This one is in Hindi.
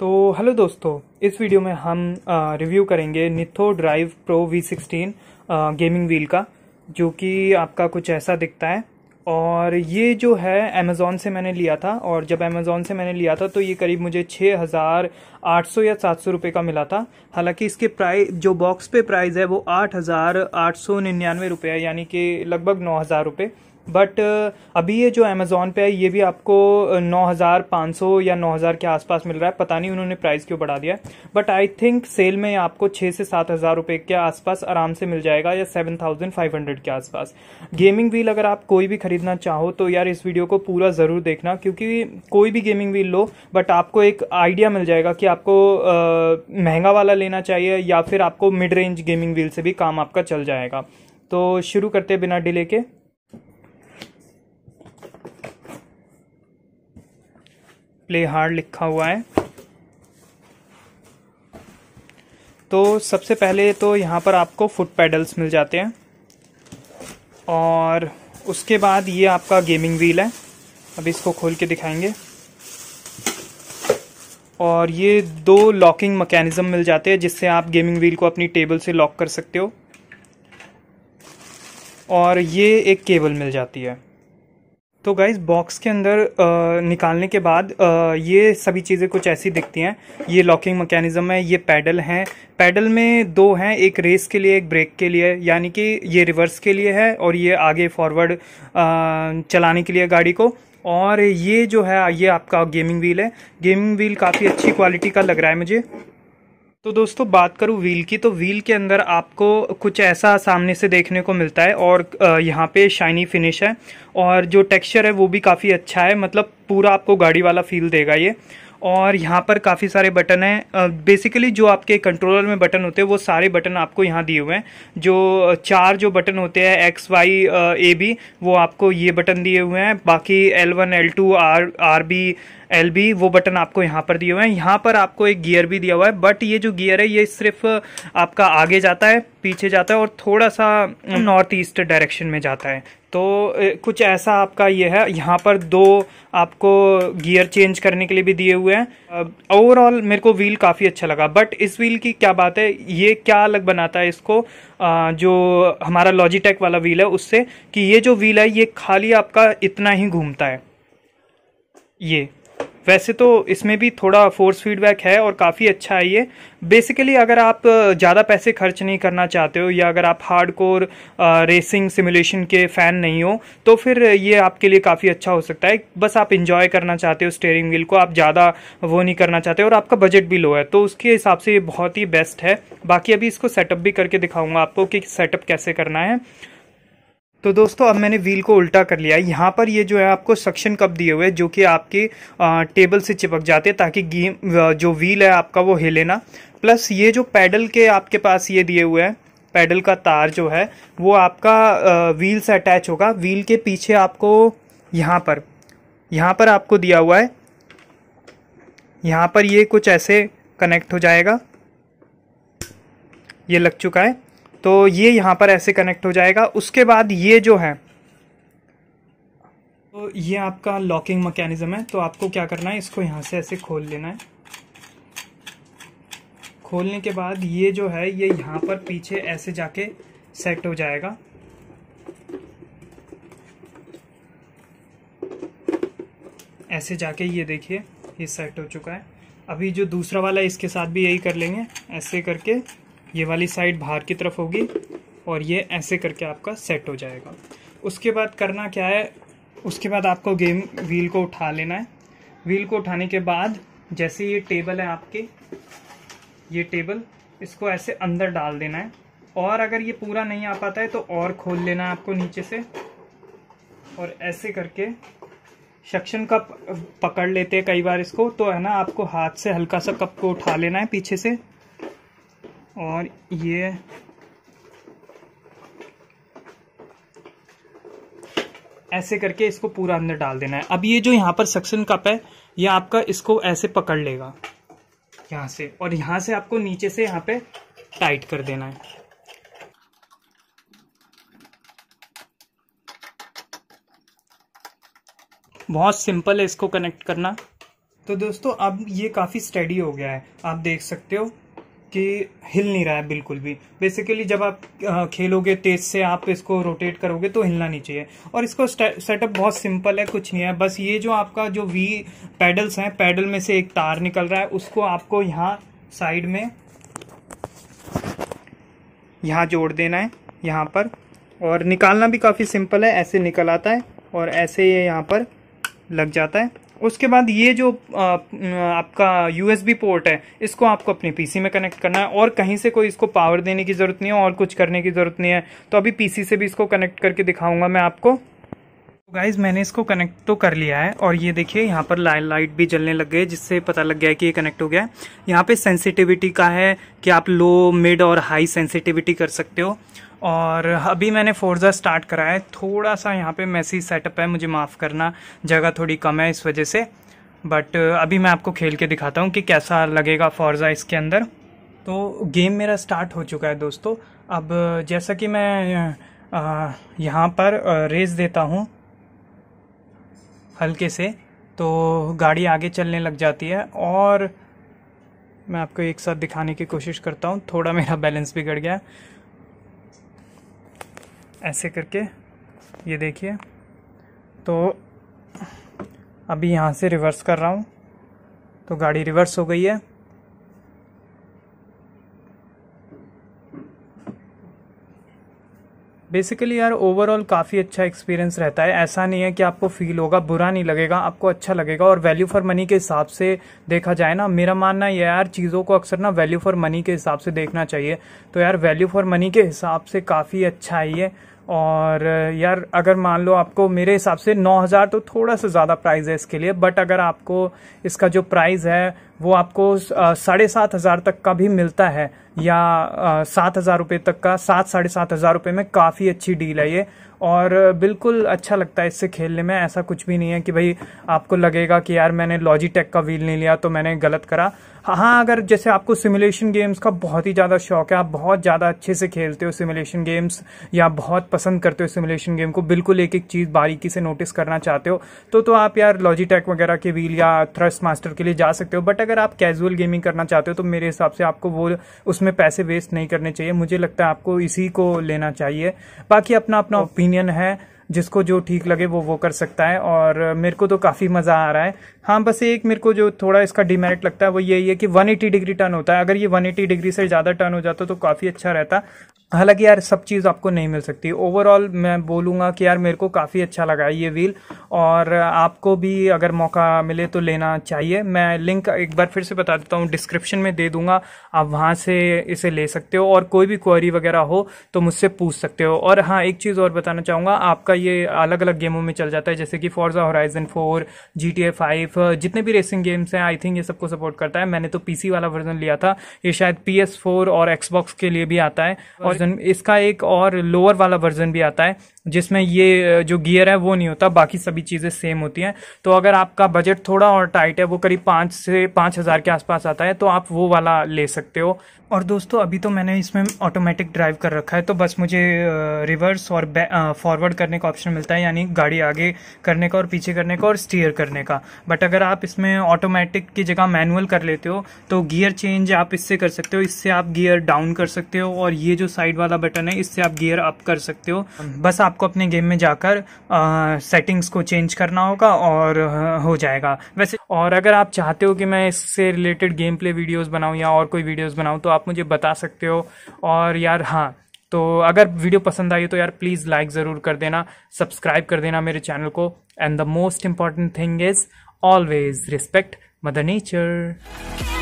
तो हेलो दोस्तों इस वीडियो में हम रिव्यू करेंगे Nitho drive pro V sixteen gaming wheel का जो कि आपका कुछ ऐसा दिखता है और ये जो है अमेज़ोन से मैंने लिया था और जब अमेज़ोन से मैंने लिया था तो ये करीब मुझे छः हज़ार आठ सौ या सात सौ रुपये का मिला था हालांकि इसके प्राइस जो बॉक्स पे प्राइस है वो आठ हज़ार आठ सौ निन्यानवे रुपये यानी कि लगभग नौ हज़ार रुपये बट uh, अभी ये जो अमेज़ोन पे है ये भी आपको 9,500 uh, या 9,000 के आसपास मिल रहा है पता नहीं उन्होंने प्राइस क्यों बढ़ा दिया बट आई थिंक सेल में आपको 6 से 7,000 रुपए के आसपास आराम से मिल जाएगा या 7,500 के आसपास गेमिंग व्हील अगर आप कोई भी खरीदना चाहो तो यार इस वीडियो को पूरा ज़रूर देखना क्योंकि कोई भी गेमिंग व्हील लो बट आपको एक आइडिया मिल जाएगा कि आपको uh, महंगा वाला लेना चाहिए या फिर आपको मिड रेंज गेमिंग व्हील से भी काम आपका चल जाएगा तो शुरू करते बिना डिले के प्ले हार्ड लिखा हुआ है तो सबसे पहले तो यहाँ पर आपको फुट पैडल्स मिल जाते हैं और उसके बाद ये आपका गेमिंग व्हील है अब इसको खोल के दिखाएंगे और ये दो लॉकिंग मैकेनिज़्म मिल जाते हैं जिससे आप गेमिंग व्हील को अपनी टेबल से लॉक कर सकते हो और ये एक केबल मिल जाती है तो गाइज बॉक्स के अंदर आ, निकालने के बाद आ, ये सभी चीज़ें कुछ ऐसी दिखती हैं ये लॉकिंग मैकेनिज़्म है ये पैडल हैं पैडल में दो हैं एक रेस के लिए एक ब्रेक के लिए यानी कि ये रिवर्स के लिए है और ये आगे फॉरवर्ड चलाने के लिए गाड़ी को और ये जो है ये आपका गेमिंग व्हील है गेमिंग व्हील काफ़ी अच्छी क्वालिटी का लग रहा है मुझे तो दोस्तों बात करूँ व्हील की तो व्हील के अंदर आपको कुछ ऐसा सामने से देखने को मिलता है और यहाँ पे शाइनी फिनिश है और जो टेक्सचर है वो भी काफ़ी अच्छा है मतलब पूरा आपको गाड़ी वाला फील देगा ये और यहाँ पर काफ़ी सारे बटन हैं बेसिकली जो आपके कंट्रोलर में बटन होते हैं वो सारे बटन आपको यहाँ दिए हुए हैं जो चार जो बटन होते हैं एक्स वाई ए बी वो आपको ये बटन दिए हुए हैं बाकी L one L two R R B L B वो बटन आपको यहाँ पर दिए हुए हैं यहाँ पर आपको एक गियर भी दिया हुआ है बट ये जो गियर है ये सिर्फ आपका आगे जाता है पीछे जाता है और थोड़ा सा नॉर्थ ईस्ट डायरेक्शन में जाता है तो कुछ ऐसा आपका ये है यहाँ पर दो आपको गियर चेंज करने के लिए भी दिए हुए हैं ओवरऑल मेरे को व्हील काफ़ी अच्छा लगा बट इस व्हील की क्या बात है ये क्या अलग बनाता है इसको आ, जो हमारा लॉजिटेक वाला व्हील है उससे कि ये जो व्हील है ये खाली आपका इतना ही घूमता है ये वैसे तो इसमें भी थोड़ा फोर्स फीडबैक है और काफ़ी अच्छा है ये बेसिकली अगर आप ज़्यादा पैसे खर्च नहीं करना चाहते हो या अगर आप हार्ड कोर रेसिंग सिमुलेशन के फ़ैन नहीं हो तो फिर ये आपके लिए काफ़ी अच्छा हो सकता है बस आप इंजॉय करना चाहते हो स्टेयरिंग व्हील को आप ज़्यादा वो नहीं करना चाहते और आपका बजट भी लो है तो उसके हिसाब से ये बहुत ही बेस्ट है बाकी अभी इसको सेटअप भी करके दिखाऊंगा आपको कि सेटअप कैसे करना है तो दोस्तों अब मैंने व्हील को उल्टा कर लिया यहाँ पर ये जो है आपको सक्शन कप दिए हुए जो कि आपके टेबल से चिपक जाते ताकि गेम जो व्हील है आपका वो हिले ना प्लस ये जो पैडल के आपके पास ये दिए हुए हैं पैडल का तार जो है वो आपका व्हील से अटैच होगा व्हील के पीछे आपको यहाँ पर यहाँ पर आपको दिया हुआ है यहाँ पर ये कुछ ऐसे कनेक्ट हो जाएगा ये लग चुका है तो ये यहाँ पर ऐसे कनेक्ट हो जाएगा उसके बाद ये जो है तो ये आपका लॉकिंग मैकेनिज्म है तो आपको क्या करना है इसको यहाँ से ऐसे खोल लेना है खोलने के बाद ये जो है ये यहाँ पर पीछे ऐसे जाके सेट हो जाएगा ऐसे जाके ये देखिए ये सेट हो चुका है अभी जो दूसरा वाला है इसके साथ भी यही कर लेंगे ऐसे करके ये वाली साइड बाहर की तरफ होगी और ये ऐसे करके आपका सेट हो जाएगा उसके बाद करना क्या है उसके बाद आपको गेम व्हील को उठा लेना है व्हील को उठाने के बाद जैसे ये टेबल है आपके ये टेबल इसको ऐसे अंदर डाल देना है और अगर ये पूरा नहीं आ पाता है तो और खोल लेना है आपको नीचे से और ऐसे करके सक्शन कप पकड़ लेते हैं कई बार इसको तो है ना आपको हाथ से हल्का सा कप को उठा लेना है पीछे से और ये ऐसे करके इसको पूरा अंदर डाल देना है अब ये जो यहाँ पर सक्शन कप है ये आपका इसको ऐसे पकड़ लेगा यहाँ से और यहाँ से आपको नीचे से यहाँ पे टाइट कर देना है बहुत सिंपल है इसको कनेक्ट करना तो दोस्तों अब ये काफ़ी स्टडी हो गया है आप देख सकते हो कि हिल नहीं रहा है बिल्कुल भी बेसिकली जब आप खेलोगे तेज से आप इसको रोटेट करोगे तो हिलना नहीं चाहिए और इसको सेटअप बहुत सिंपल है कुछ नहीं है बस ये जो आपका जो वी पैडल्स हैं पैडल में से एक तार निकल रहा है उसको आपको यहाँ साइड में यहाँ जोड़ देना है यहाँ पर और निकालना भी काफ़ी सिंपल है ऐसे निकल आता है और ऐसे ये यहाँ पर लग जाता है उसके बाद ये जो आपका यू पोर्ट है इसको आपको अपने पीसी में कनेक्ट करना है और कहीं से कोई इसको पावर देने की ज़रूरत नहीं है और कुछ करने की ज़रूरत नहीं है तो अभी पीसी से भी इसको कनेक्ट करके दिखाऊंगा मैं आपको तो गाइज मैंने इसको कनेक्ट तो कर लिया है और ये देखिए यहाँ पर लाइट भी जलने लग गए जिससे पता लग गया है कि ये कनेक्ट हो गया है यहाँ पे सेंसिटिविटी का है कि आप लो मिड और हाई सेंसिटिविटी कर सकते हो और अभी मैंने फोर्जा स्टार्ट करा है थोड़ा सा यहाँ पे मैसी सेटअप है मुझे माफ़ करना जगह थोड़ी कम है इस वजह से बट अभी मैं आपको खेल के दिखाता हूँ कि कैसा लगेगा फोर्जा इसके अंदर तो गेम मेरा स्टार्ट हो चुका है दोस्तों अब जैसा कि मैं यहाँ पर रेस देता हूँ हल्के से तो गाड़ी आगे चलने लग जाती है और मैं आपको एक साथ दिखाने की कोशिश करता हूँ थोड़ा मेरा बैलेंस बिगड़ गया ऐसे करके ये देखिए तो अभी यहाँ से रिवर्स कर रहा हूँ तो गाड़ी रिवर्स हो गई है बेसिकली यार ओवरऑल काफ़ी अच्छा एक्सपीरियंस रहता है ऐसा नहीं है कि आपको फील होगा बुरा नहीं लगेगा आपको अच्छा लगेगा और वैल्यू फॉर मनी के हिसाब से देखा जाए ना मेरा मानना है यार चीज़ों को अक्सर ना वैल्यू फॉर मनी के हिसाब से देखना चाहिए तो यार वैल्यू फॉर मनी के हिसाब से काफ़ी अच्छा है ये और यार अगर मान लो आपको मेरे हिसाब से 9000 तो थोड़ा सा ज़्यादा प्राइस है इसके लिए बट अगर आपको इसका जो प्राइस है वो आपको साढ़े सात हज़ार तक का भी मिलता है या सात हज़ार रुपये तक का सात साढ़े सात हज़ार रुपये में काफ़ी अच्छी डील है ये और बिल्कुल अच्छा लगता है इससे खेलने में ऐसा कुछ भी नहीं है कि भाई आपको लगेगा कि यार मैंने लॉजीटेक का व्हील नहीं लिया तो मैंने गलत करा हाँ अगर जैसे आपको सिमुलेशन गेम्स का बहुत ही ज़्यादा शौक है आप बहुत ज़्यादा अच्छे से खेलते हो सिमुलेशन गेम्स या बहुत पसंद करते हो सिमुलेशन गेम को बिल्कुल एक एक चीज़ बारीकी से नोटिस करना चाहते हो तो तो आप यार लॉजीटेक वगैरह के व्हील या थ्रस्ट मास्टर के लिए जा सकते हो बट अगर आप कैजुअल गेमिंग करना चाहते हो तो मेरे हिसाब से आपको वो उसमें इसमें पैसे वेस्ट नहीं करने चाहिए मुझे लगता है आपको इसी को लेना चाहिए बाकी अपना अपना ओपिनियन है जिसको जो ठीक लगे वो वो कर सकता है और मेरे को तो काफ़ी मज़ा आ रहा है हाँ बस एक मेरे को जो थोड़ा इसका डिमेरिट लगता है वो यही है कि 180 डिग्री टर्न होता है अगर ये 180 डिग्री से ज़्यादा टर्न हो जाता तो काफ़ी अच्छा रहता हालांकि यार सब चीज़ आपको नहीं मिल सकती ओवरऑल मैं बोलूँगा कि यार मेरे को काफ़ी अच्छा लगा ये व्हील और आपको भी अगर मौका मिले तो लेना चाहिए मैं लिंक एक बार फिर से बता देता हूँ डिस्क्रिप्शन में दे दूँगा आप वहाँ से इसे ले सकते हो और कोई भी क्वारी वगैरह हो तो मुझसे पूछ सकते हो और हाँ एक चीज़ और बताना चाहूँगा आपका का ये अलग अलग गेमों में चल जाता है जैसे कि Forza Horizon four G T A five जितने भी रेसिंग गेम्स हैं आई थिंक ये सबको सपोर्ट करता है मैंने तो पीसी वाला वर्जन लिया था ये शायद पी एस फोर और एक्सबॉक्स के लिए भी आता है और इसका एक और लोअर वाला वर्जन भी आता है जिसमें ये जो गियर है वो नहीं होता बाकी सभी चीज़ें सेम होती हैं तो अगर आपका बजट थोड़ा और टाइट है वो करीब पाँच से पाँच हज़ार के आसपास आता है तो आप वो वाला ले सकते हो और दोस्तों अभी तो मैंने इसमें ऑटोमेटिक ड्राइव कर रखा है तो बस मुझे रिवर्स और फॉरवर्ड करने का आपको ऑप्शन मिलता है यानी गाड़ी आगे करने का और पीछे करने का और स्टीयर करने का बट अगर आप इसमें ऑटोमेटिक की जगह मैनुअल कर लेते हो तो गियर चेंज आप इससे कर सकते हो इससे आप गियर डाउन कर सकते हो और ये जो साइड वाला बटन है इससे आप गियर अप कर सकते हो बस आपको अपने गेम में जाकर सेटिंग्स को चेंज करना होगा और हो जाएगा वैसे और अगर आप चाहते हो कि मैं इससे रिलेटेड गेम प्ले वीडियोज़ बनाऊँ या और कोई वीडियोज़ बनाऊँ तो आप मुझे बता सकते हो और यार हाँ तो अगर वीडियो पसंद आई तो यार प्लीज़ लाइक ज़रूर कर देना सब्सक्राइब कर देना मेरे चैनल को and the most important thing is always respect mother nature